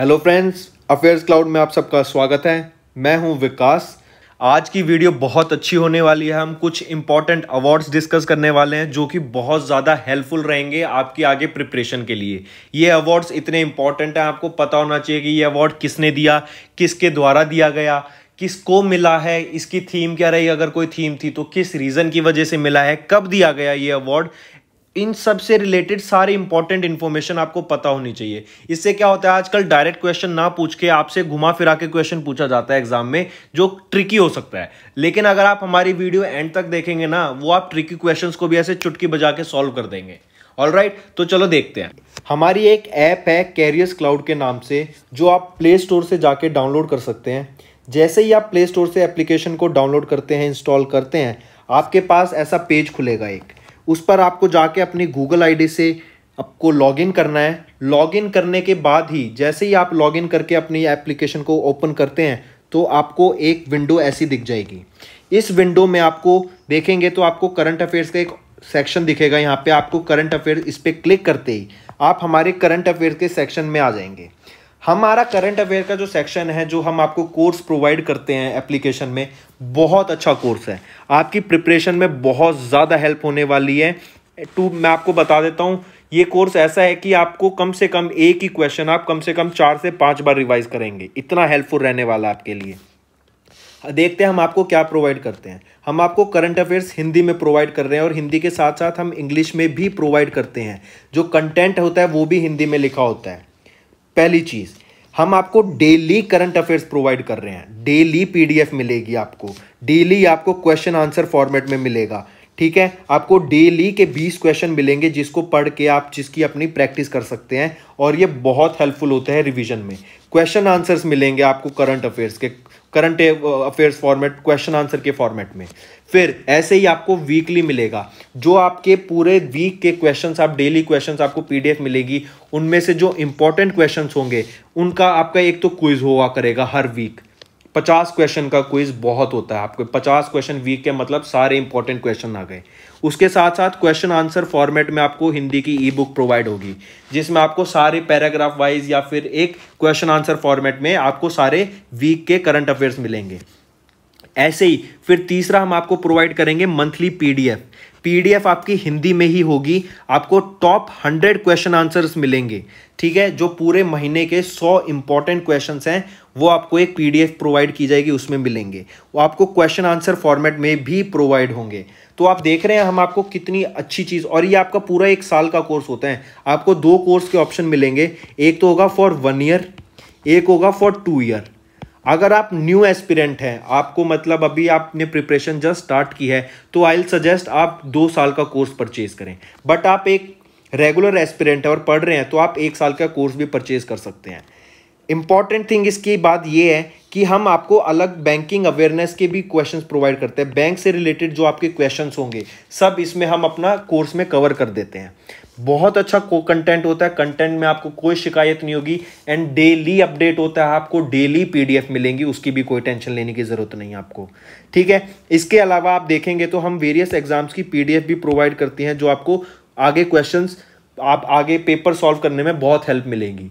hello friends affairs cloud में आप सबका स्वागत है मैं हूं विकास आज की वीडियो बहुत अच्छी होने वाली है हम कुछ इंपॉर्टेंट अवार्ड्स डिस्कस करने वाले हैं जो कि बहुत ज़्यादा हेल्पफुल रहेंगे आपकी आगे प्रिपरेशन के लिए ये अवार्ड्स इतने इंपॉर्टेंट हैं आपको पता होना चाहिए कि ये अवार्ड किसने दिया किसके द्वारा दिया गया किसको मिला है इसकी थीम क्या रही अगर कोई थीम थी तो किस रीज़न की वजह से मिला है कब दिया गया ये अवार्ड इन सब से रिलेटेड सारी इंपॉर्टेंट इन्फॉर्मेशन आपको पता होनी चाहिए इससे क्या होता है आजकल डायरेक्ट क्वेश्चन ना पूछ के आपसे घुमा फिरा के क्वेश्चन पूछा जाता है एग्जाम में जो ट्रिकी हो सकता है लेकिन अगर आप हमारी वीडियो एंड तक देखेंगे ना वो आप ट्रिकी क्वेश्चन को भी ऐसे चुटकी बजा के सॉल्व कर देंगे ऑल राइट right, तो चलो देखते हैं हमारी एक ऐप है कैरियर्स क्लाउड के नाम से जो आप प्ले स्टोर से जाके डाउनलोड कर सकते हैं जैसे ही आप प्ले स्टोर से एप्लीकेशन को डाउनलोड करते हैं इंस्टॉल करते हैं आपके पास ऐसा पेज खुलेगा एक उस पर आपको जाके अपनी गूगल आईडी से आपको लॉगिन करना है लॉगिन करने के बाद ही जैसे ही आप लॉगिन करके अपनी एप्लीकेशन को ओपन करते हैं तो आपको एक विंडो ऐसी दिख जाएगी इस विंडो में आपको देखेंगे तो आपको करंट अफेयर्स का एक सेक्शन दिखेगा यहाँ पे आपको करंट अफेयर इस पर क्लिक करते ही आप हमारे करंट अफेयर्स के सेक्शन में आ जाएंगे हमारा करंट अफेयर का जो सेक्शन है जो हम आपको कोर्स प्रोवाइड करते हैं एप्लीकेशन में बहुत अच्छा कोर्स है आपकी प्रिपरेशन में बहुत ज़्यादा हेल्प होने वाली है टू मैं आपको बता देता हूँ ये कोर्स ऐसा है कि आपको कम से कम एक ही क्वेश्चन आप कम से कम चार से पाँच बार रिवाइज करेंगे इतना हेल्पफुल रहने वाला आपके लिए देखते हैं हम आपको क्या प्रोवाइड करते हैं हम आपको करंट अफेयर्स हिंदी में प्रोवाइड कर रहे हैं और हिंदी के साथ साथ हम इंग्लिश में भी प्रोवाइड करते हैं जो कंटेंट होता है वो भी हिंदी में लिखा होता है पहली चीज़ हम आपको डेली करंट अफेयर्स प्रोवाइड कर रहे हैं डेली पीडीएफ मिलेगी आपको डेली आपको क्वेश्चन आंसर फॉर्मेट में मिलेगा ठीक है आपको डेली के 20 क्वेश्चन मिलेंगे जिसको पढ़ के आप जिसकी अपनी प्रैक्टिस कर सकते हैं और ये बहुत हेल्पफुल होते हैं रिवीजन में क्वेश्चन आंसर्स मिलेंगे आपको करंट अफेयर्स के current affairs format question answer के फॉर्मेट में फिर ऐसे ही आपको वीकली मिलेगा जो आपके पूरे वीक के क्वेश्चंस आप डेली क्वेश्चंस आपको पीडीएफ मिलेगी उनमें से जो इंपॉर्टेंट क्वेश्चंस होंगे उनका आपका एक तो क्विज हुआ करेगा हर वीक पचास क्वेश्चन का क्विज बहुत होता है आपको पचास क्वेश्चन वीक के मतलब सारे इंपॉर्टेंट क्वेश्चन आ गए उसके साथ साथ क्वेश्चन आंसर फॉर्मेट में आपको हिंदी की ई बुक प्रोवाइड होगी जिसमें आपको सारे पैराग्राफ वाइज या फिर एक क्वेश्चन आंसर फॉर्मेट में आपको सारे वीक के करंट अफेयर्स मिलेंगे ऐसे ही फिर तीसरा हम आपको प्रोवाइड करेंगे मंथली पीडीएफ पीडीएफ आपकी हिंदी में ही होगी आपको टॉप हंड्रेड क्वेश्चन आंसर्स मिलेंगे ठीक है जो पूरे महीने के सौ इंपॉर्टेंट क्वेश्चंस हैं वो आपको एक पीडीएफ प्रोवाइड की जाएगी उसमें मिलेंगे वो आपको क्वेश्चन आंसर फॉर्मेट में भी प्रोवाइड होंगे तो आप देख रहे हैं हम आपको कितनी अच्छी चीज़ और ये आपका पूरा एक साल का कोर्स होता है आपको दो कोर्स के ऑप्शन मिलेंगे एक तो होगा फॉर वन ईयर एक होगा फॉर टू ईयर अगर आप न्यू एस्पिरेंट हैं आपको मतलब अभी आपने प्रिपरेशन जस्ट स्टार्ट की है तो आई सजेस्ट आप दो साल का कोर्स परचेज करें बट आप एक रेगुलर एस्पिरेंट है और पढ़ रहे हैं तो आप एक साल का कोर्स भी परचेज कर सकते हैं इम्पॉर्टेंट थिंग इसकी बात ये है कि हम आपको अलग बैंकिंग अवेयरनेस के भी क्वेश्चंस प्रोवाइड करते हैं बैंक से रिलेटेड जो आपके क्वेश्चंस होंगे सब इसमें हम अपना कोर्स में कवर कर देते हैं बहुत अच्छा को कंटेंट होता है कंटेंट में आपको कोई शिकायत नहीं होगी एंड डेली अपडेट होता है आपको डेली पीडीएफ मिलेंगी उसकी भी कोई टेंशन लेने की ज़रूरत नहीं है आपको ठीक है इसके अलावा आप देखेंगे तो हम वेरियस एग्जाम्स की पीडीएफ भी प्रोवाइड करती हैं जो आपको आगे क्वेश्चंस आप आगे पेपर सॉल्व करने में बहुत हेल्प मिलेगी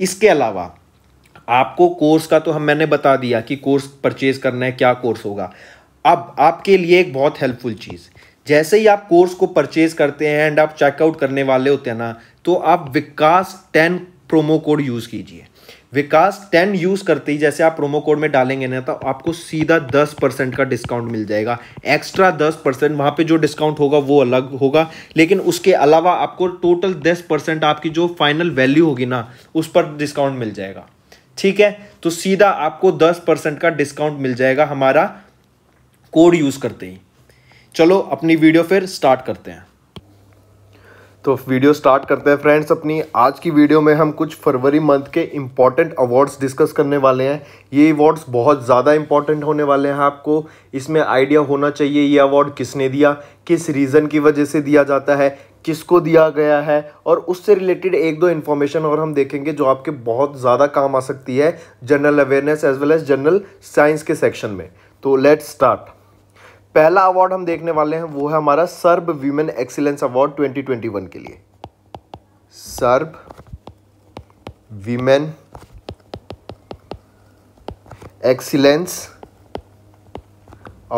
इसके अलावा आपको कोर्स का तो हम मैंने बता दिया कि कोर्स परचेज करना है क्या कोर्स होगा अब आपके लिए एक बहुत हेल्पफुल चीज़ जैसे ही आप कोर्स को परचेज करते हैं एंड आप चेकआउट करने वाले होते हैं ना तो आप Vikas ten promo code use कीजिए विकास टेन यूज़ करते ही जैसे आप प्रोमो कोड में डालेंगे ना तो आपको सीधा दस परसेंट का डिस्काउंट मिल जाएगा एक्स्ट्रा दस परसेंट वहाँ पर जो डिस्काउंट होगा वो अलग होगा लेकिन उसके अलावा आपको टोटल दस परसेंट आपकी जो फाइनल वैल्यू होगी ना उस पर डिस्काउंट मिल जाएगा ठीक है तो सीधा आपको दस परसेंट का डिस्काउंट मिल जाएगा हमारा कोड यूज़ करते ही चलो अपनी वीडियो फिर स्टार्ट करते हैं तो वीडियो स्टार्ट करते हैं फ्रेंड्स अपनी आज की वीडियो में हम कुछ फरवरी मंथ के इम्पॉर्टेंट अवार्ड्स डिस्कस करने वाले हैं ये अवार्ड्स बहुत ज़्यादा इम्पॉर्टेंट होने वाले हैं आपको इसमें आइडिया होना चाहिए ये अवार्ड किसने दिया किस रीज़न की वजह से दिया जाता है किसको दिया गया है और उससे रिलेटेड एक दो इन्फॉर्मेशन और हम देखेंगे जो आपके बहुत ज़्यादा काम आ सकती है general awareness as well as general science के सेक्शन में तो लेट्स स्टार्ट पहला अवार्ड हम देखने वाले हैं वो है हमारा सर्ब वीमेन एक्सीलेंस अवार्ड 2021 के लिए सर्ब वीमेन एक्सीलेंस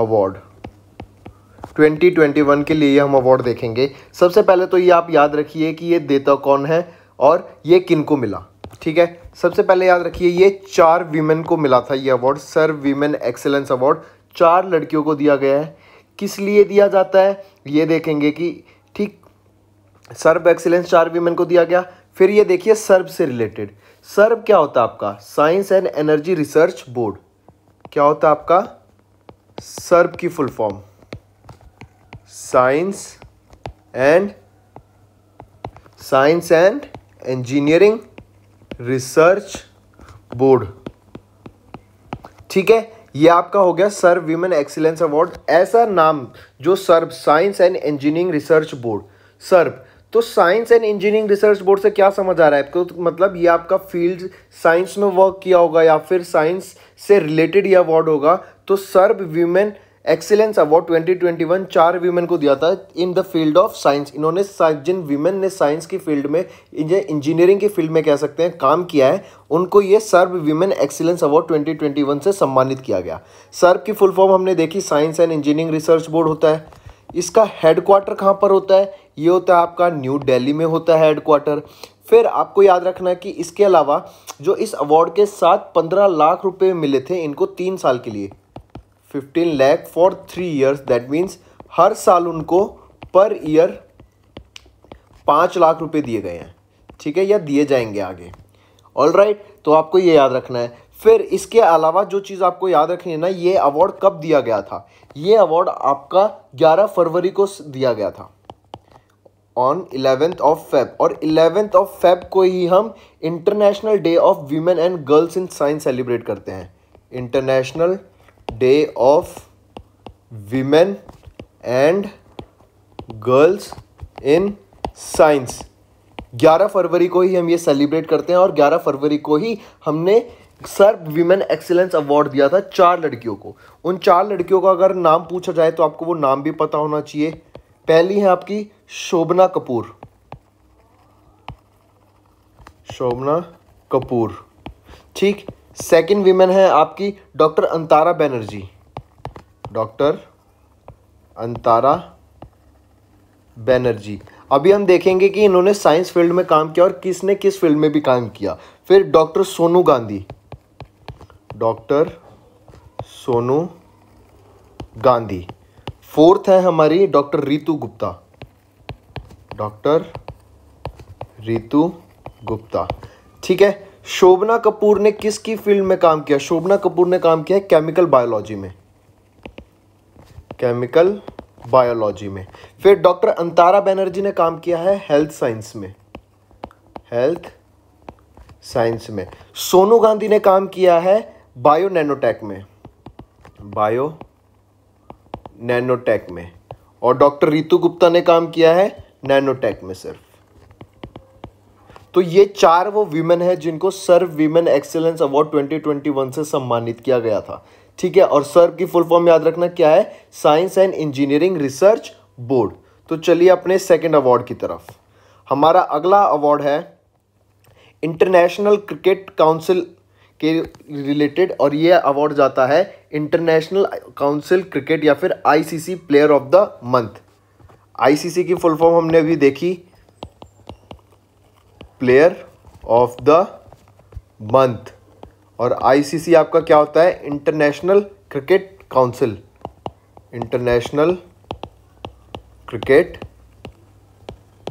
अवार्ड 2021 के लिए हम अवार्ड देखेंगे सबसे पहले तो ये आप याद रखिए कि ये देता कौन है और ये किनको मिला ठीक है सबसे पहले याद रखिए ये चार वीमेन को मिला था ये award SERB women excellence award चार लड़कियों को दिया गया है किस लिए दिया जाता है ये देखेंगे कि ठीक सर्व एक्सीलेंस चार वीमेन को दिया गया फिर ये देखिए सर्व से रिलेटेड सर्व क्या होता है आपका science and energy research board क्या होता है आपका सर्व की full form science and science and engineering research board ठीक है ये आपका हो गया सर्व वीमेन एक्सीलेंस अवार्ड ऐसा नाम जो SERB science and engineering research board SERB तो science and engineering research board से क्या समझ आ रहा है आपको तो मतलब ये आपका फील्ड साइंस में वर्क किया होगा या फिर साइंस से रिलेटेड ये अवार्ड होगा तो सर्ब वीमेन एक्सीलेंस अवार्ड 2021 चार वीमेन को दिया था in the field of science इन्होंने जिन वीमेन ने साइंस की फील्ड में इंजीनियरिंग की फील्ड में कह सकते हैं काम किया है उनको ये सर्व वीमेन एक्सीलेंस अवार्ड 2021 से सम्मानित किया गया सर्व की फुल फॉर्म हमने देखी science and engineering research board होता है इसका हेडक्वार्टर कहाँ पर होता है ये होता है आपका न्यू डेली में होता है हेडक्वार्टर फिर आपको याद रखना है कि इसके अलावा जो इस अवार्ड के साथ पंद्रह लाख रुपये मिले थे इनको तीन साल के लिए fifteen lakh for three years that means हर साल उनको पर ईयर पाँच लाख रुपए दिए गए हैं ठीक है या दिए जाएंगे आगे ऑल राइट right, तो आपको ये याद रखना है फिर इसके अलावा जो चीज़ आपको याद रखनी है ना ये अवार्ड कब दिया गया था ये अवार्ड आपका 11 फरवरी को दिया गया था ऑन इलेवेंथ ऑफ फेब और इलेवेंथ ऑफ फेब को ही हम international day of women and girls in science celebrate करते हैं international day of women and girls in science 11 फरवरी को ही हम ये सेलिब्रेट करते हैं और 11 फरवरी को ही हमने सर विमेन एक्सेलेंस अवार्ड दिया था चार लड़कियों को उन चार लड़कियों का अगर नाम पूछा जाए तो आपको वो नाम भी पता होना चाहिए पहली है आपकी शोभना कपूर शोभना कपूर ठीक सेकंड वीमेन है आपकी डॉक्टर अंतारा बैनर्जी डॉक्टर अंतारा बैनर्जी अभी हम देखेंगे कि इन्होंने साइंस फील्ड में काम किया और किसने किस फील्ड में भी काम किया फिर doctor Sonu Gandhi doctor Sonu Gandhi fourth है हमारी डॉक्टर रीतू गुप्ता डॉक्टर रीतू गुप्ता ठीक है शोभना कपूर ने किसकी फील्ड में काम किया शोभना कपूर ने काम किया है केमिकल बायोलॉजी में केमिकल बायोलॉजी में फिर डॉक्टर अंतारा बैनर्जी ने काम किया है हेल्थ साइंस में हेल्थ साइंस में सोनू गांधी ने काम किया है बायो नैनोटेक में बायो नैनोटेक में और डॉक्टर रितु गुप्ता ने काम किया है नैनोटेक में सिर्फ तो ये चार वो वीमेन है जिनको सर्व वीमेन एक्सेलेंस अवार्ड 2021 से सम्मानित किया गया था ठीक है और सर्व की फुल फॉर्म याद रखना क्या है science and engineering research board तो चलिए अपने सेकेंड अवार्ड की तरफ हमारा अगला अवार्ड है इंटरनेशनल क्रिकेट काउंसिल के रिलेटेड और ये अवार्ड जाता है इंटरनेशनल काउंसिल क्रिकेट या फिर ICC player of the month ICC की फुल फॉर्म हमने अभी देखी प्लेयर ऑफ द मंथ और आईसीसी आपका क्या होता है international cricket council international cricket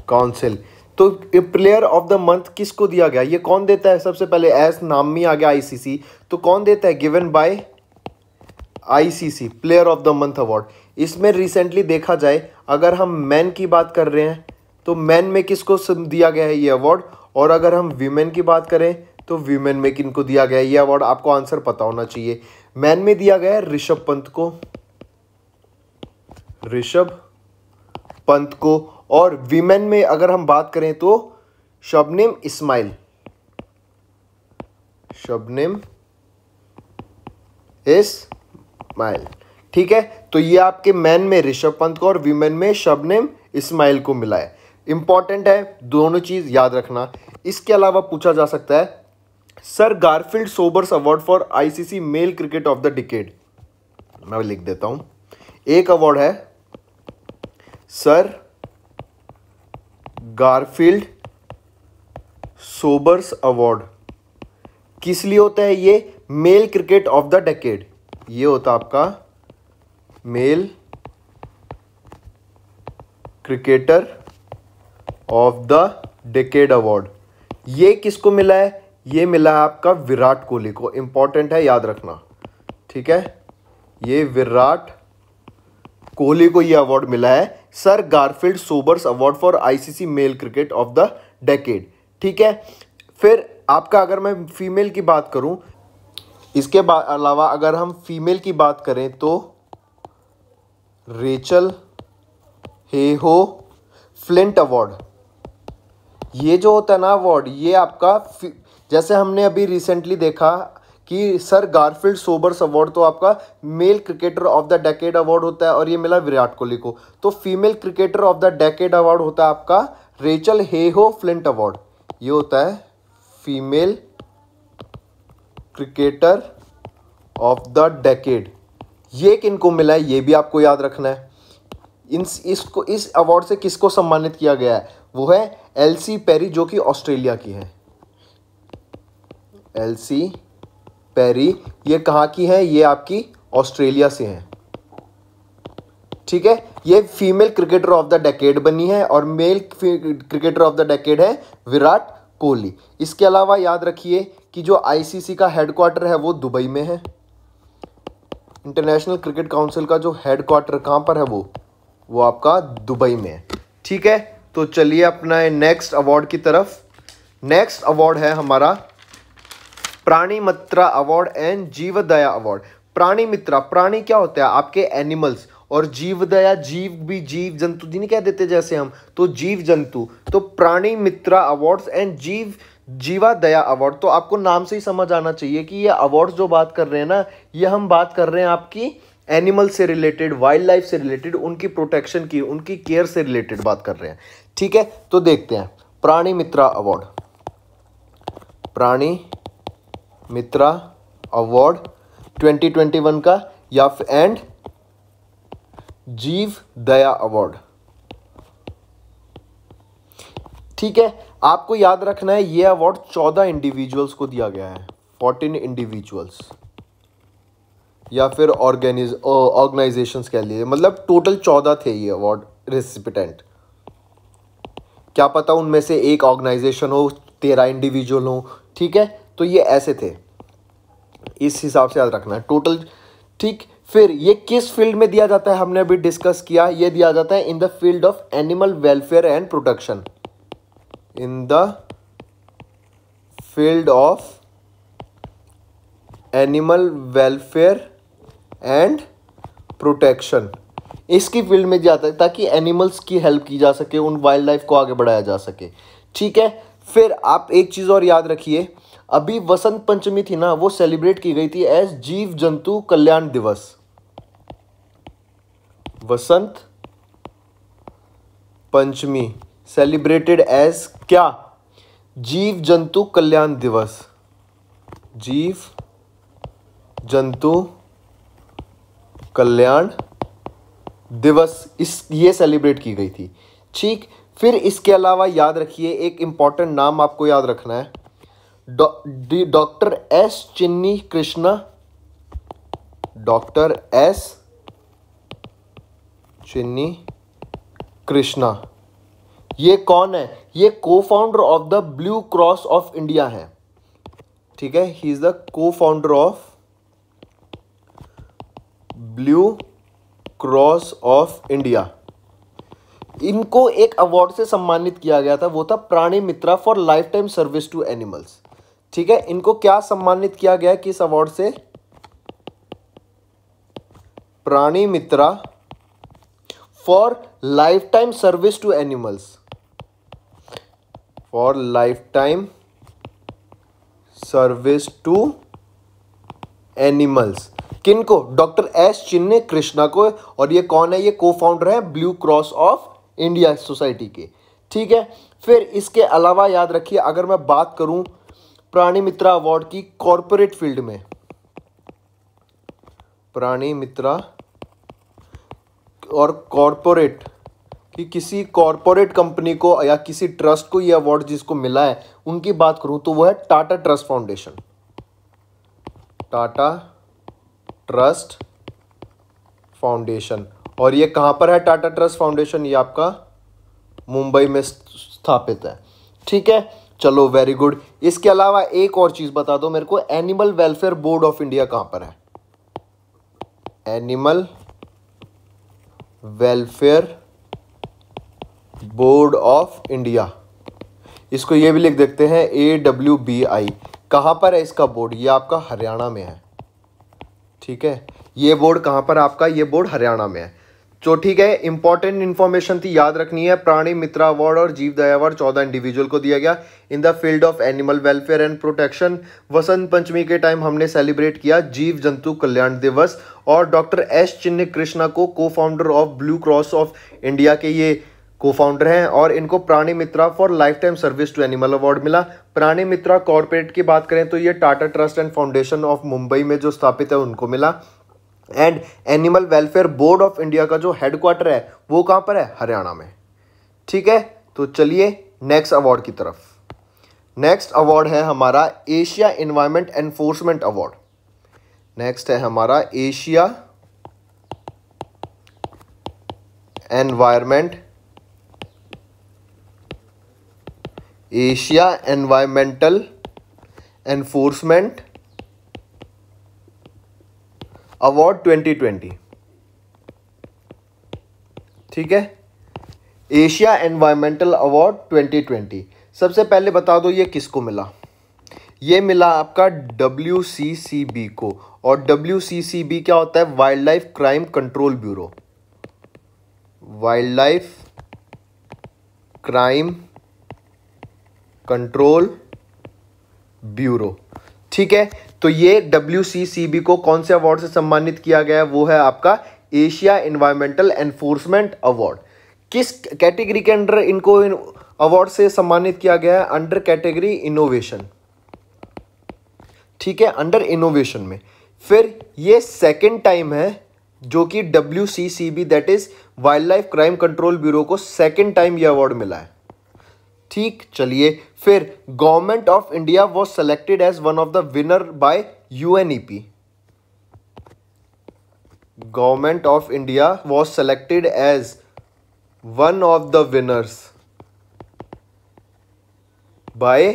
council तो प्लेयर ऑफ द मंथ किसको दिया गया ये कौन देता है सबसे पहले एस नाम में आ गया आईसीसी तो कौन देता है given by ICC player of the month award इसमें रिसेंटली देखा जाए अगर हम मैन की बात कर रहे हैं तो मैन में किसको दिया गया है ये अवार्ड और अगर हम वीमेन की बात करें तो वीमेन में किन को दिया गया ये अवार्ड आपको आंसर पता होना चाहिए मैन में दिया गया है ऋषभ पंत को ऋषभ पंत को और वीमेन में अगर हम बात करें तो शबनेम इस्माइल शबनेम इस्माइल ठीक है तो ये आपके मैन में ऋषभ पंत को और वीमेन में शबनेम इस्माइल को मिला है इंपॉर्टेंट है दोनों चीज़ याद रखना इसके अलावा पूछा जा सकता है sir Garfield Sobers award for ICC male cricket of the decade मैं लिख देता हूं एक अवार्ड है सर गारफील्ड सोबर्स अवार्ड किस लिए होता है ये male cricket of the decade ये होता आपका male cricketer of the decade award ये किसको मिला है ये मिला है आपका विराट कोहली को इम्पॉर्टेंट है याद रखना ठीक है ये विराट कोहली को ये अवार्ड मिला है sir Garfield Sobers award for ICC male cricket of the decade ठीक है फिर आपका अगर मैं फीमेल की बात करूं इसके अलावा अगर हम फीमेल की बात करें तो रेचल हे हो फ्लिंट अवार्ड ये जो होता है ना अवार्ड ये आपका जैसे हमने अभी रिसेंटली देखा कि सर गारफील्ड सोबर्स अवार्ड तो आपका male cricketer of the decade award होता है और ये मिला विराट कोहली को तो female cricketer of the decade award होता है आपका रेचल हेहो फ्लिंट अवार्ड ये होता है female cricketer of the decade ये किनको मिला है ये भी आपको याद रखना है इन इसको इस अवार्ड से किसको सम्मानित किया गया है वो है एलसी पेरी जो कि ऑस्ट्रेलिया की है एलसी पेरी ये कहाँ की है ये आपकी ऑस्ट्रेलिया से है ठीक है ये female cricketer of the decade बनी है और male cricketer of the decade है विराट कोहली इसके अलावा याद रखिए कि जो आईसीसी का हेडक्वार्टर है वो दुबई में है इंटरनेशनल क्रिकेट काउंसिल का जो हेडक्वार्टर कहाँ पर है वो वो आपका दुबई में है ठीक है तो चलिए अपना नेक्स्ट अवार्ड की तरफ नेक्स्ट अवार्ड है हमारा Prani Mitra award and Jeevdaya award Prani Mitra प्राणी क्या होता है आपके एनिमल्स और जीवदया जीव भी जीव जंतु जिन्हें क्या देते जैसे हम तो जीव जंतु तो प्राणी मित्रा अवार्ड्स एंड जीव जीवा दया अवार्ड तो आपको नाम से ही समझ आना चाहिए कि ये अवार्ड्स जो बात कर रहे हैं ना ये हम बात कर रहे हैं आपकी एनिमल से रिलेटेड वाइल्ड लाइफ से रिलेटेड उनकी प्रोटेक्शन की उनकी केयर से रिलेटेड बात कर रहे हैं ठीक है तो देखते हैं प्राणी मित्रा अवार्ड प्राणी मित्रा अवार्ड 2021 का या एंड जीव दया अवार्ड ठीक है आपको याद रखना है ये अवार्ड चौदह इंडिविजुअल्स को दिया गया है फोर्टीन इंडिविजुअल्स या फिर ऑर्गेनाइज ऑर्गेनाइजेशन कह लिए मतलब टोटल चौदह थे ये अवार्ड रेसिपिटेंट क्या पता उनमें से एक ऑर्गेनाइजेशन हो तेरह इंडिविजुअल हो ठीक है तो ये ऐसे थे इस हिसाब से याद रखना है टोटल ठीक फिर ये किस फील्ड में दिया जाता है हमने अभी डिस्कस किया ये दिया जाता है in the field of animal welfare and protection in the field of animal welfare and protection इसकी फील्ड में जाता है ताकि एनिमल्स की हेल्प की जा सके उन वाइल्ड लाइफ को आगे बढ़ाया जा सके ठीक है फिर आप एक चीज़ और याद रखिए अभी वसंत पंचमी थी ना वो सेलिब्रेट की गई थी एज जीव जंतु कल्याण दिवस वसंत पंचमी सेलिब्रेटेड एज क्या जीव जंतु कल्याण दिवस जीव जंतु कल्याण दिवस इस ये सेलिब्रेट की गई थी ठीक फिर इसके अलावा याद रखिए एक इम्पॉर्टेंट नाम आपको याद रखना है डॉक्टर डौ, एस चिन्नी कृष्णा डॉक्टर एस चिन्नी कृष्णा ये कौन है ये co founder of the Blue Cross of India है ठीक है he is the co founder of Blue Cross of India इनको एक अवार्ड से सम्मानित किया गया था वो था Prani Mitra for lifetime service to animals ठीक है इनको क्या सम्मानित किया गया किस अवार्ड से Prani Mitra for lifetime service to animals for lifetime service to animals किन को डॉक्टर एस चिन्ने कृष्णा को और ये कौन है ये को फाउंडर है Blue Cross of India society के ठीक है फिर इसके अलावा याद रखिए अगर मैं बात करूं प्राणी मित्रा अवार्ड की कॉरपोरेट फील्ड में प्राणी मित्रा और कॉरपोरेट कि किसी कॉरपोरेट कंपनी को या किसी ट्रस्ट को यह अवार्ड जिसको मिला है उनकी बात करूं तो वो है Tata trust foundation Tata trust foundation और ये कहाँ पर है टाटा ट्रस्ट फाउंडेशन ये आपका मुंबई में स्थापित है ठीक है चलो वेरी गुड इसके अलावा एक और चीज़ बता दो मेरे को animal welfare board of India कहां पर है animal welfare board of India इसको ये भी लिख देखते हैं ए डब्ल्यू बी आई कहाँ पर है इसका बोर्ड ये आपका हरियाणा में है ठीक है ये बोर्ड कहाँ पर आपका ये बोर्ड हरियाणा में है तो ठीक है इंपॉर्टेंट इन्फॉर्मेशन थी याद रखनी है प्राणी मित्रा अवार्ड और जीव दया अवार्ड चौदह इंडिविजुअल को दिया गया in the field of animal welfare and protection Vasant Panchami के टाइम हमने सेलिब्रेट किया जीव जंतु कल्याण दिवस और डॉक्टर एस चिन्ह कृष्णा को co founder of Blue Cross of India के ये को फाउंडर हैं और इनको Prani Mitra for lifetime service to animal award मिला प्राणी मित्रा कॉरपोरेट की बात करें तो ये Tata trust and foundation of Mumbai में जो स्थापित है उनको मिला and animal welfare board of India का जो हेडक्वार्टर है वो कहाँ पर है हरियाणा में ठीक है तो चलिए नेक्स्ट अवार्ड की तरफ नेक्स्ट अवार्ड है हमारा Asia environment enforcement award next है हमारा Asia environment Asia environmental enforcement award 2020 ठीक है एशिया एनवायरमेंटल अवार्ड 2020 सबसे पहले बता दो ये किसको मिला ये मिला आपका डब्ल्यू को और डब्ल्यू क्या होता है wildlife crime control bureau wildlife crime control bureau ठीक है तो ये डब्ल्यू को कौन से अवार्ड से सम्मानित किया गया है वो है आपका एशिया इन्वायरमेंटल एनफोर्समेंट अवार्ड किस कैटेगरी के अंडर इनको अवार्ड से सम्मानित किया गया है अंडर कैटेगरी इनोवेशन ठीक है अंडर इनोवेशन में फिर ये सेकेंड टाइम है जो कि W C C B that is wildlife crime control bureau को सेकेंड टाइम ये अवार्ड मिला है ठीक चलिए फिर government of India was selected as one of the winner by UNEP government of India was selected as one of the winners by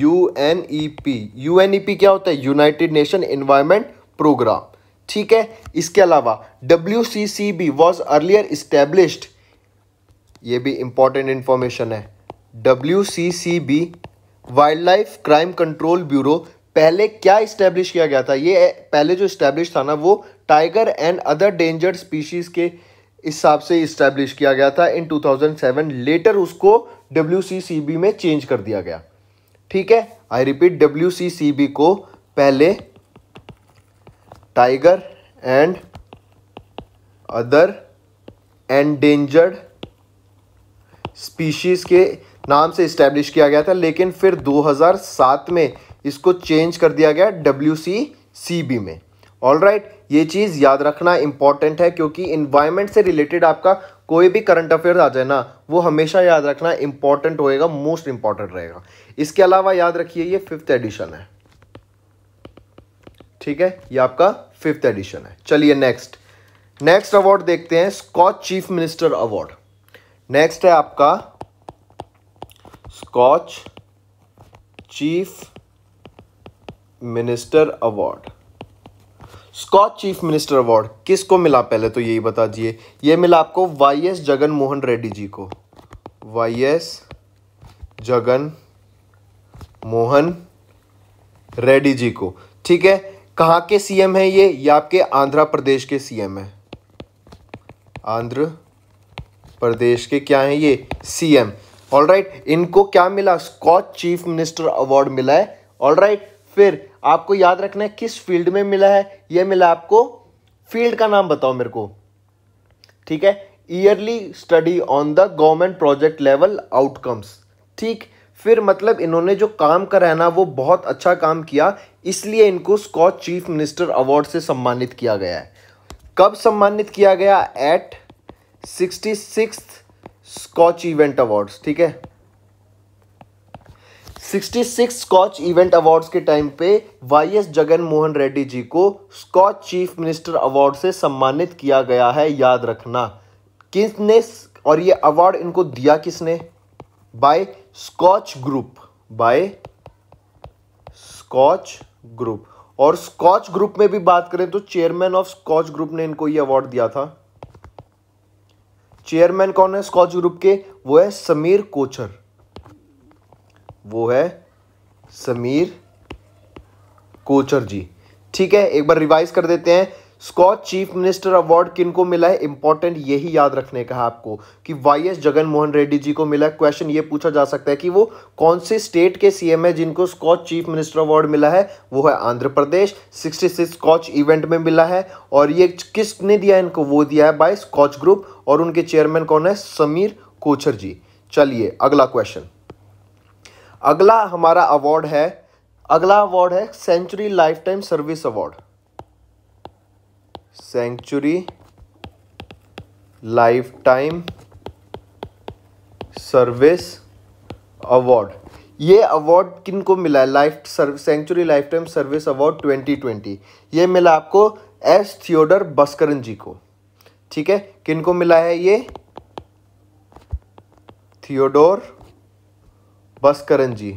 UNEP UNEP क्या होता है यूनाइटेड नेशन एनवायरमेंट प्रोग्राम ठीक है इसके अलावा W C C B was earlier established ये भी important information है W C C B wildlife crime control bureau पहले क्या इस्टेब्लिश किया गया था ये पहले जो इस्टेब्लिश था ना वो tiger and other dangered species के हिसाब से इस्टेब्लिश किया गया था इन 2007 लेटर उसको डब्ल्यू में चेंज कर दिया गया ठीक है आई रिपीट डब्ल्यू को पहले tiger and other endangered species के नाम से इस्टेब्लिश किया गया था लेकिन फिर 2007 में इसको चेंज कर दिया गया डब्ल्यू सी में ऑल राइट right, ये चीज़ याद रखना इंपॉर्टेंट है क्योंकि इन्वायरमेंट से रिलेटेड आपका कोई भी करंट अफेयर आ जाए ना वो हमेशा याद रखना इंपॉर्टेंट होएगा मोस्ट इंपॉर्टेंट रहेगा इसके अलावा याद रखिए ये फिफ्थ एडिशन है ठीक है ये आपका फिफ्थ एडिशन है चलिए नेक्स्ट नेक्स्ट अवार्ड देखते हैं Skoch chief minister award next है आपका Skoch chief minister award Skoch chief minister award किसको मिला पहले तो यही बता दिए यह मिला आपको वाई एस जगन मोहन रेड्डी जी को वाई एस जगन मोहन रेड्डी जी को ठीक है कहां के सीएम है ये ये आपके आंध्र प्रदेश के सीएम है आंध्र प्रदेश के क्या है ये सीएम ऑल राइट इनको क्या मिला स्कॉच चीफ मिनिस्टर अवार्ड मिला है ऑल राइट फिर आपको याद रखना है किस फील्ड में मिला है यह मिला आपको फील्ड का नाम बताओ मेरे को ठीक है early study on the government project level outcomes ठीक फिर मतलब इन्होंने जो काम करा है ना वो बहुत अच्छा काम किया इसलिए इनको स्कॉच चीफ मिनिस्टर अवार्ड से सम्मानित किया गया है कब सम्मानित किया गया at sixty six Skoch event awards ठीक है 66 स्कॉच इवेंट अवार्ड्स के टाइम पे वाई एस जगन मोहन रेड्डी जी को स्कॉच चीफ मिनिस्टर अवार्ड से सम्मानित किया गया है याद रखना किसने और ये अवार्ड इनको दिया किसने by Skoch group by Skoch group और स्कॉच ग्रुप में भी बात करें तो चेयरमैन ऑफ स्कॉच ग्रुप ने इनको ये अवार्ड दिया था चेयरमैन कौन है स्कॉच ग्रुप के वो है समीर कोचर वो है समीर कोचर जी ठीक है एक बार रिवाइज कर देते हैं स्कॉच चीफ मिनिस्टर अवार्ड किनको मिला है इंपॉर्टेंट यही याद रखने का है आपको कि वाई एस जगन मोहन रेड्डी जी को मिला है क्वेश्चन ये पूछा जा सकता है कि वो कौन से स्टेट के सीएम है जिनको स्कॉच चीफ मिनिस्टर अवार्ड मिला है वो है Andhra Pradesh sixty six Skoch event में मिला है और ये किसने दिया है इनको वो दिया है बाय स्कॉच ग्रुप और उनके चेयरमैन कौन है समीर कोचर जी चलिए अगला क्वेश्चन अगला हमारा अवार्ड है अगला अवार्ड है century lifetime service award century lifetime service award ये अवार्ड किन को मिला है life century lifetime service award 2020 ये मिला आपको एस थियोडर बस्करन जी को ठीक है किन को मिला है ये थियोडोर बस्करन जी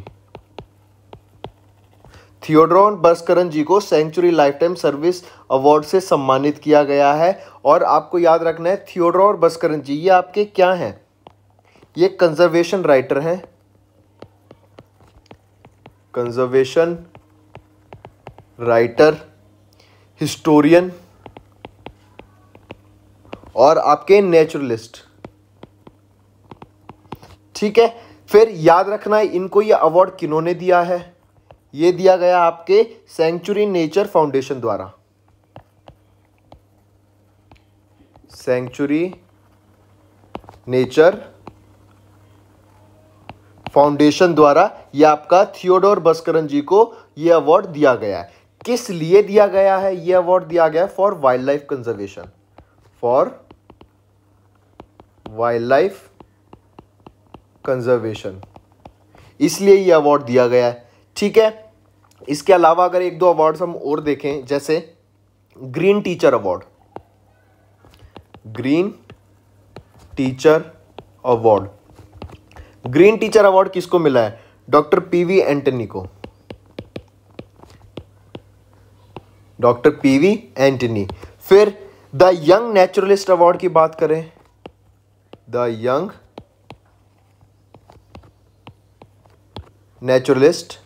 थियोड्रॉन बस्करन जी को century lifetime service award से सम्मानित किया गया है और आपको याद रखना है थियोड्रॉन बस्करन जी ये आपके क्या हैं ये कंजर्वेशन राइटर हैं कंजर्वेशन राइटर हिस्टोरियन और आपके नेचुरलिस्ट ठीक है फिर याद रखना है इनको ये अवार्ड किन्होंने दिया है ये दिया गया आपके सेंचुरी नेचर फाउंडेशन द्वारा सेंचुरी नेचर फाउंडेशन द्वारा यह आपका थियोडोर बस्करन जी को यह अवार्ड दिया गया है किस लिए दिया गया है यह अवार्ड दिया गया है for wildlife conservation for wildlife conservation इसलिए यह अवार्ड दिया गया है ठीक है इसके अलावा अगर एक दो अवार्ड्स हम और देखें जैसे green teacher award green teacher award green teacher award किसको मिला है डॉक्टर पीवी एंटनी को डॉक्टर पीवी एंटनी फिर द यंग नेचुरलिस्ट अवार्ड की बात करें the young naturalist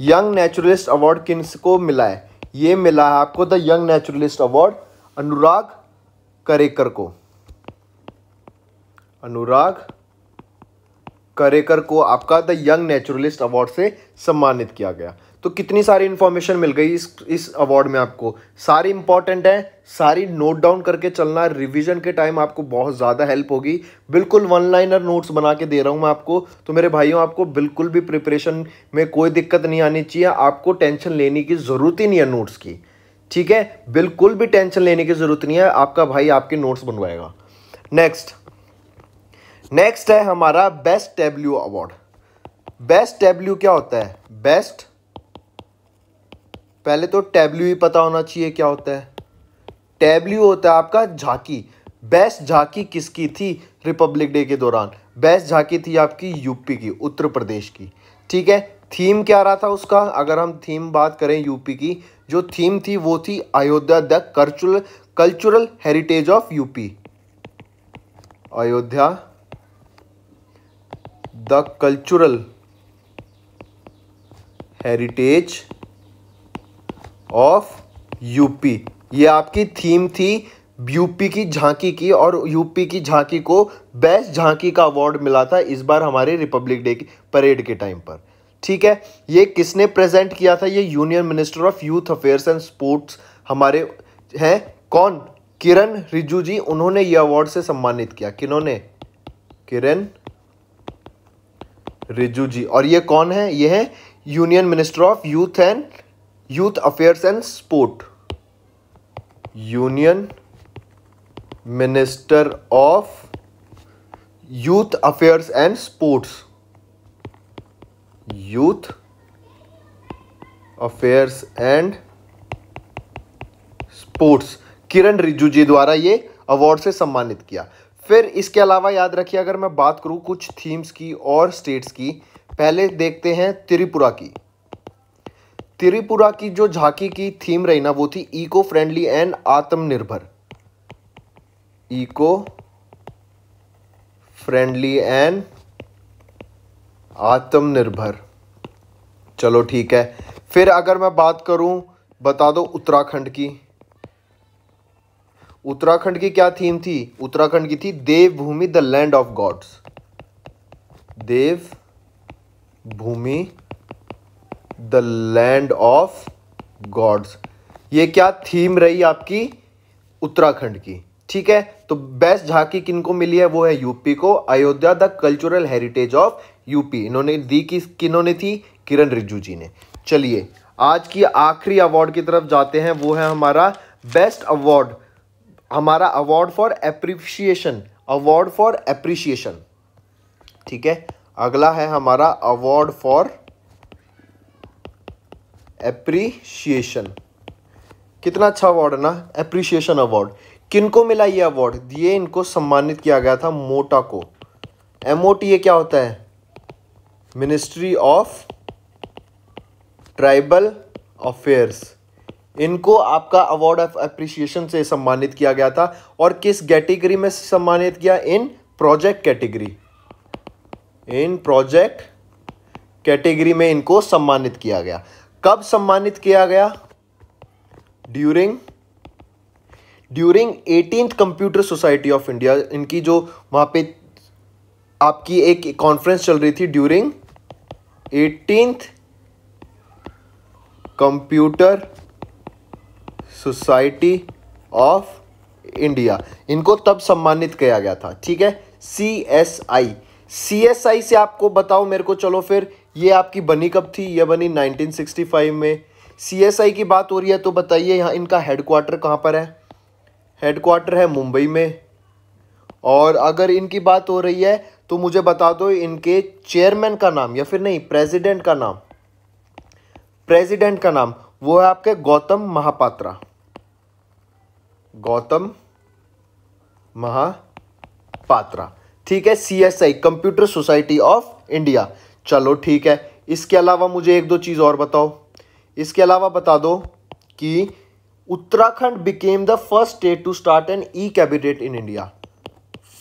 young naturalist award किन्स को मिला है ये मिला है आपको the young naturalist award Anurag Karekar को अनुराग करेकर को आपका द यंग नेचुरलिस्ट अवार्ड से सम्मानित किया गया तो कितनी सारी इन्फॉर्मेशन मिल गई इस इस अवार्ड में आपको सारी इंपॉर्टेंट है सारी नोट डाउन करके चलना रिवीजन के टाइम आपको बहुत ज़्यादा हेल्प होगी बिल्कुल वन लाइनर नोट्स बना के दे रहा हूँ मैं आपको तो मेरे भाइयों आपको बिल्कुल भी प्रिपरेशन में कोई दिक्कत नहीं आनी चाहिए आपको टेंशन लेने की ज़रूरत ही नहीं है नोट्स की ठीक है बिल्कुल भी टेंशन लेने की ज़रूरत नहीं है आपका भाई आपके नोट्स बनवाएगा नेक्स्ट नेक्स्ट है हमारा best tableau award best tableau क्या होता है बेस्ट पहले तो टैब्ल्यू ही पता होना चाहिए क्या होता है टैब्ल्यू होता है आपका झांकी बेस्ट झांकी किसकी थी रिपब्लिक डे के दौरान बेस्ट झांकी थी आपकी यूपी की उत्तर प्रदेश की ठीक है थीम क्या रहा था उसका अगर हम थीम बात करें यूपी की जो थीम थी वो थी Ayodhya the cultural cultural heritage of UP Ayodhya the cultural heritage of UP ये आपकी थीम थी यूपी की झांकी की और यूपी की झांकी को बेस्ट झांकी का अवार्ड मिला था इस बार हमारे रिपब्लिक डे की परेड के टाइम पर ठीक है ये किसने प्रेजेंट किया था ये union minister of youth affairs and sports हमारे हैं कौन किरण रिजू जी उन्होंने ये अवार्ड से सम्मानित किया किन्होंने किरण रिजू जी और ये कौन है ये है union minister of youth and youth affairs and sport union minister of youth affairs and sports youth affairs and sports Kiren Rijiju ji द्वारा ये अवार्ड से सम्मानित किया फिर इसके अलावा याद रखिए अगर मैं बात करूं कुछ थीम्स की और स्टेट्स की पहले देखते हैं त्रिपुरा की त्रिपुरा की जो झांकी की थीम रही ना वो थी eco friendly and Aatmanirbhar eco friendly and Aatmanirbhar चलो ठीक है फिर अगर मैं बात करूं बता दो उत्तराखंड की उत्तराखंड की क्या थीम थी उत्तराखंड की थी Dev Bhoomi the land of gods Dev Bhoomi the land of gods ये क्या थीम रही आपकी उत्तराखंड की ठीक है तो बेस्ट झांकी किनको मिली है वो है यूपी को Ayodhya the cultural heritage of UP इन्होंने दी कि किन्होंने थी किरण रिज्जू जी ने चलिए आज की आखिरी अवार्ड की तरफ जाते हैं वो है हमारा बेस्ट अवार्ड हमारा award for appreciation award for appreciation ठीक है अगला है हमारा अवार्ड फॉर एप्रीशिएशन कितना अच्छा अवार्ड है ना एप्रिशिएशन अवार्ड किनको मिला ये अवार्ड दिए इनको सम्मानित किया गया था मोटा को एम ओ टी ए क्या होता है मिनिस्ट्री ऑफ ट्राइबल अफेयर्स इनको आपका अवार्ड ऑफ अप्रिसिएशन से सम्मानित किया गया था और किस कैटेगरी में सम्मानित किया in project category in project category में इनको सम्मानित किया गया कब सम्मानित किया गया during during eighteen computer society of India इनकी जो वहां पे आपकी एक कॉन्फ्रेंस चल रही थी during eighteen computer society of India इनको तब सम्मानित किया गया था ठीक है C S I C S I से आपको बताओ मेरे को चलो फिर ये आपकी बनी कब थी यह बनी 1965 में सी की बात हो रही है तो बताइए यहाँ इनका हेडक्वार्टर कहाँ पर है हेडक्वार्टर है मुंबई में और अगर इनकी बात हो रही है तो मुझे बता दो इनके चेयरमैन का नाम या फिर नहीं प्रेसिडेंट का नाम प्रेसिडेंट का नाम वो है आपके गौतम महापात्रा गौतम महापात्रा ठीक है CSI computer society of India चलो ठीक है इसके अलावा मुझे एक दो चीज़ और बताओ इसके अलावा बता दो कि Uttarakhand became the first state to start an e cabinet in India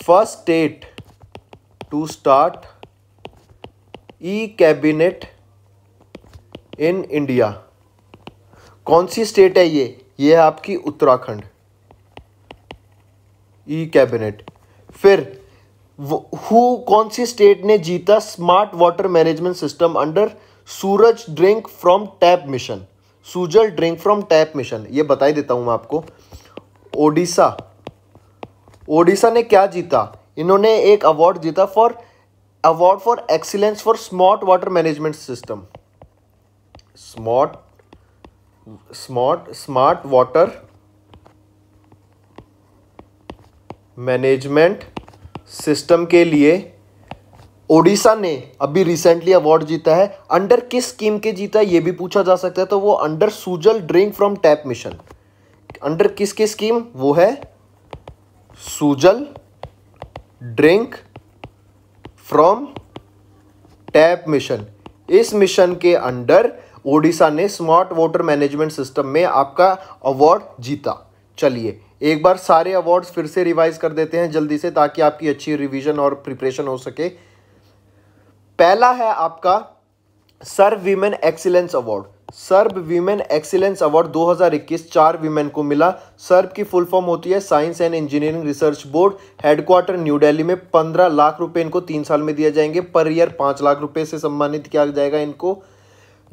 first state to start e cabinet in India कौन सी स्टेट है ये ये है आपकी उत्तराखंड ई कैबिनेट फिर हु कौन सी स्टेट ने जीता smart water management system under Sujal drink from tap mission Sujal drink from tap mission ये बता ही देता हूं मैं आपको ओडिशा ओडिशा ने क्या जीता इन्होंने एक अवार्ड जीता for award for excellence for smart water management system smart smart smart water management system के लिए ओडिशा ने अभी रिसेंटली अवार्ड जीता है अंडर किस स्कीम के जीता है ये भी पूछा जा सकता है तो वो under Sujal drink from tap mission under किसकी स्कीम वो है Sujal drink from tap mission इस मिशन के अंडर ओडिशा ने स्मार्ट वाटर मैनेजमेंट सिस्टम में आपका अवार्ड जीता चलिए एक बार सारे अवार्ड्स फिर से रिवाइज कर देते हैं जल्दी से ताकि आपकी अच्छी रिवीजन और प्रिपरेशन हो सके पहला है आपका SERB women excellence award SERB women excellence award 2021 चार वीमेन को मिला सर्ब की फुल फॉर्म होती है science and engineering research board headquarter New Delhi में 15 लाख रुपए इनको तीन साल में दिए जाएंगे पर ईयर पाँच लाख रुपए से सम्मानित किया जाएगा इनको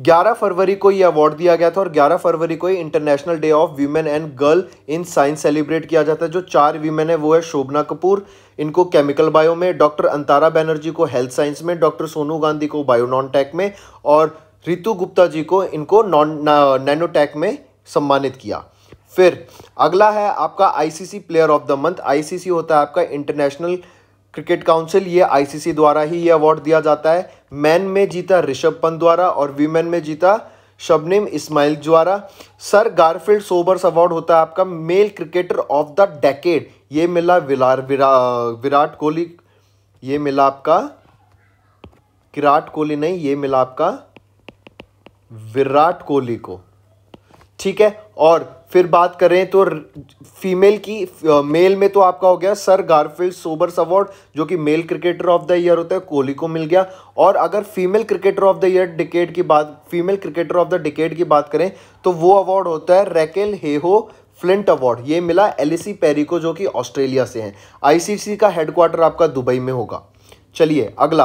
11 फरवरी को ये अवार्ड दिया गया था और 11 फरवरी को ही international day of women and girl in science celebrate किया जाता है जो चार वीमेन है वो है शोभना कपूर इनको केमिकल बायो में डॉक्टर अंतारा बैनर्जी को हेल्थ साइंस में डॉक्टर सोनू गांधी को बायो नॉन टेक में और रितु गुप्ता जी को इनको नॉन नैनोटेक में सम्मानित किया फिर अगला है आपका ICC player of the month ICC होता है आपका इंटरनेशनल क्रिकेट काउंसिल ये आईसीसी द्वारा ही ये अवार्ड दिया जाता है मैन में जीता ऋषभ पंत द्वारा और वीमेन में जीता शबनिम इस्माइल द्वारा सर गारफील्ड सोबर्स अवार्ड होता है आपका male cricketer of the decade ये मिला विरा, विराट कोहली ये मिला आपका विराट कोहली नहीं ये मिला आपका विराट कोहली को ठीक है और फिर बात करें तो फीमेल की मेल में तो आपका हो गया सर गारफील्ड सोबर्स अवार्ड जो कि male cricketer of the year होता है कोहली को मिल गया और अगर female cricketer of the year decade की बात female cricketer of the decade की बात करें तो वो अवार्ड होता है रैकेल हेहो फ्लिंट अवार्ड ये मिला एलिसी पेरी को जो कि ऑस्ट्रेलिया से हैं आईसीसी का हेडक्वार्टर आपका दुबई में होगा चलिए अगला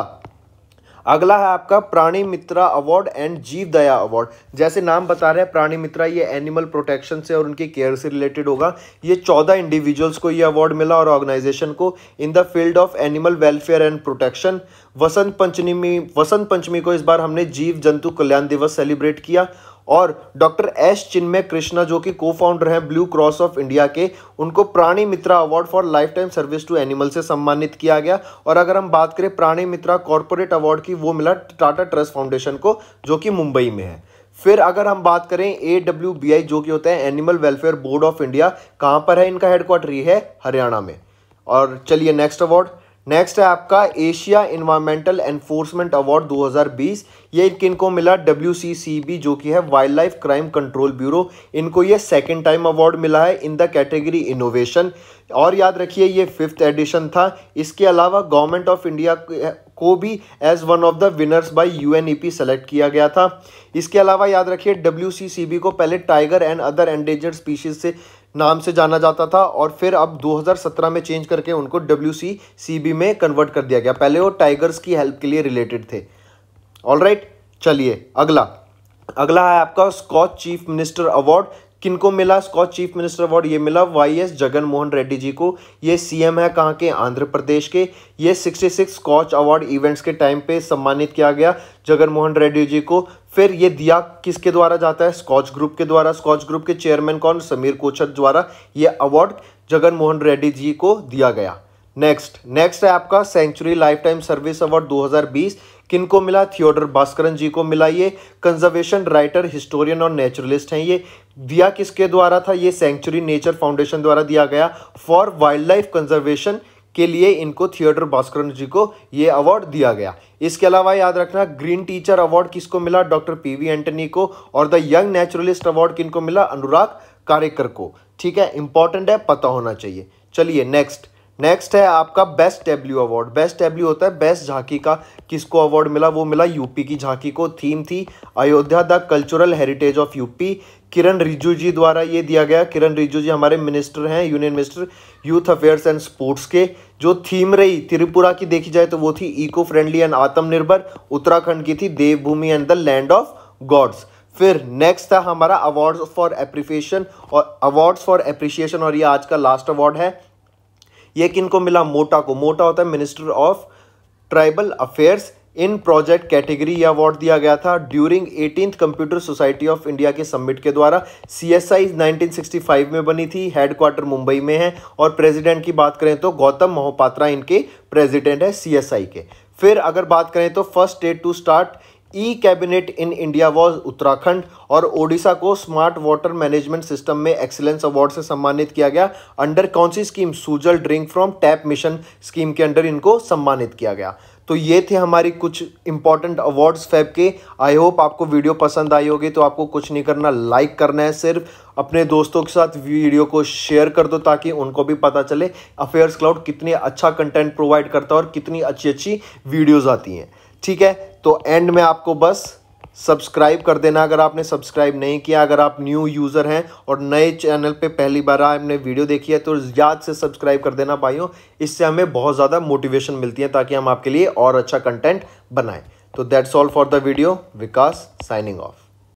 अगला है आपका प्राणी मित्रा अवार्ड एंड जीव दया अवार्ड जैसे नाम बता रहे हैं प्राणी मित्रा ये एनिमल प्रोटेक्शन से और उनके केयर से रिलेटेड होगा ये चौदह इंडिविजुअल्स को ये अवार्ड मिला और ऑर्गेनाइजेशन को in the field of animal welfare and protection Vasant Panchami Vasant Panchami को इस बार हमने जीव जंतु कल्याण दिवस सेलिब्रेट किया और डॉक्टर एस चिन्मय कृष्णा जो कि को फाउंडर हैं ब्लू क्रॉस ऑफ इंडिया के उनको Prani Mitra award for lifetime service to animal से सम्मानित किया गया और अगर हम बात करें प्राणी मित्रा कॉरपोरेट अवार्ड की वो मिला टाटा ट्रस्ट फाउंडेशन को जो कि मुंबई में है फिर अगर हम बात करें ए डब्ल्यू बी आई जो कि होता है animal welfare board of India कहाँ पर है इनका हेडक्वार्टर ये है हरियाणा में और चलिए नेक्स्ट अवार्ड नेक्स्ट है आपका एशिया इन्वायरमेंटल एनफोर्समेंट अवार्ड 2020 ये किन को मिला डब्ल्यू जो कि है wildlife crime control bureau इनको ये सेकेंड टाइम अवार्ड मिला है इन द कैटेगरी इनोवेशन और याद रखिए ये फिफ्थ एडिशन था इसके अलावा गवर्नमेंट ऑफ इंडिया को भी as one of the winners by UNEP select किया गया था इसके अलावा याद रखिए डब्ल्यू को पहले tiger and other endangered species से नाम से जाना जाता था और फिर अब 2017 में चेंज करके उनको डब्ल्यू सी में कन्वर्ट कर दिया गया पहले वो टाइगर्स की हेल्प के लिए रिलेटेड थे ऑल राइट चलिए अगला अगला है आपका स्कॉच चीफ मिनिस्टर अवार्ड किनको मिला स्कॉच चीफ मिनिस्टर अवार्ड ये मिला वाई एस जगन मोहन रेड्डी जी को ये सीएम है कहाँ के आंध्र प्रदेश के ये 66 स्कॉच अवार्ड इवेंट्स के टाइम पे सम्मानित किया गया जगन मोहन रेड्डी जी को फिर ये दिया किसके द्वारा जाता है स्कॉच ग्रुप के द्वारा स्कॉच ग्रुप के चेयरमैन कौन समीर कोचक द्वारा ये अवार्ड जगन मोहन रेड्डी जी को दिया गया नेक्स्ट नेक्स्ट है आपका century lifetime service award 2020 किनको मिला थियोडर भास्करन जी को मिला ये कंजर्वेशन राइटर हिस्टोरियन और नेचुरलिस्ट हैं ये दिया किसके द्वारा था ये सेंचुरी नेचर फाउंडेशन द्वारा दिया गया फॉर वाइल्ड लाइफ कंजर्वेशन के लिए इनको थिएटर भास्कर जी को ये अवार्ड दिया गया इसके अलावा याद रखना ग्रीन टीचर अवार्ड किसको मिला डॉक्टर पी वी एंटनी को और द यंग नेचुरलिस्ट अवार्ड किनको मिला अनुराग कारेकर को ठीक है इंपॉर्टेंट है पता होना चाहिए चलिए नेक्स्ट नेक्स्ट है आपका best debut award best debut होता है बेस्ट झांकी का किसको अवार्ड मिला वो मिला यूपी की झांकी को थीम थी Ayodhya the cultural heritage of UP Kiren Rijiju ji द्वारा ये दिया गया किरण रिजू जी हमारे मिनिस्टर हैं union minister youth affairs and sports के जो थीम रही त्रिपुरा की देखी जाए तो वो थी इको फ्रेंडली एंड आत्मनिर्भर उत्तराखंड की थी Devbhoomi and the land of gods फिर नेक्स्ट था हमारा अवार्ड्स फॉर एप्रिफिएशन और अवार्ड्स फॉर एप्रिशिएशन और ये आज का लास्ट अवार्ड है ये किन मिला मोटा को मोटा होता है minister of tribal affairs in project category यह अवार्ड दिया गया था during eighteen computer society of India के समिट के द्वारा सी एस आई नाइनटीन में बनी थी हेडक्वार्टर मुंबई में है और प्रेसिडेंट की बात करें तो गौतम मोहपात्रा इनके प्रेसिडेंट है सी एस आई के फिर अगर बात करें तो first date to start e cabinet in India was Uttarakhand और ओडिशा को स्मार्ट वाटर मैनेजमेंट सिस्टम में एक्सेलेंस अवार्ड से सम्मानित किया गया अंडर कौन सी scheme Sujal drink from tap mission scheme के अंडर इनको सम्मानित किया गया तो ये थे हमारी कुछ इंपॉर्टेंट अवार्ड्स फैब के आई होप आपको वीडियो पसंद आई होगी तो आपको कुछ नहीं करना लाइक करना है सिर्फ अपने दोस्तों के साथ वीडियो को शेयर कर दो ताकि उनको भी पता चले अफेयर्स क्लाउड कितने अच्छा कंटेंट प्रोवाइड करता है और कितनी अच्छी अच्छी वीडियोज़ आती हैं ठीक है तो एंड में आपको बस सब्सक्राइब कर देना अगर आपने सब्सक्राइब नहीं किया अगर आप न्यू यूज़र हैं और नए चैनल पे पहली बार आपने वीडियो देखी है तो याद से सब्सक्राइब कर देना भाइयों इससे हमें बहुत ज़्यादा मोटिवेशन मिलती है ताकि हम आपके लिए और अच्छा कंटेंट बनाएं तो that's all for the video Vikas signing of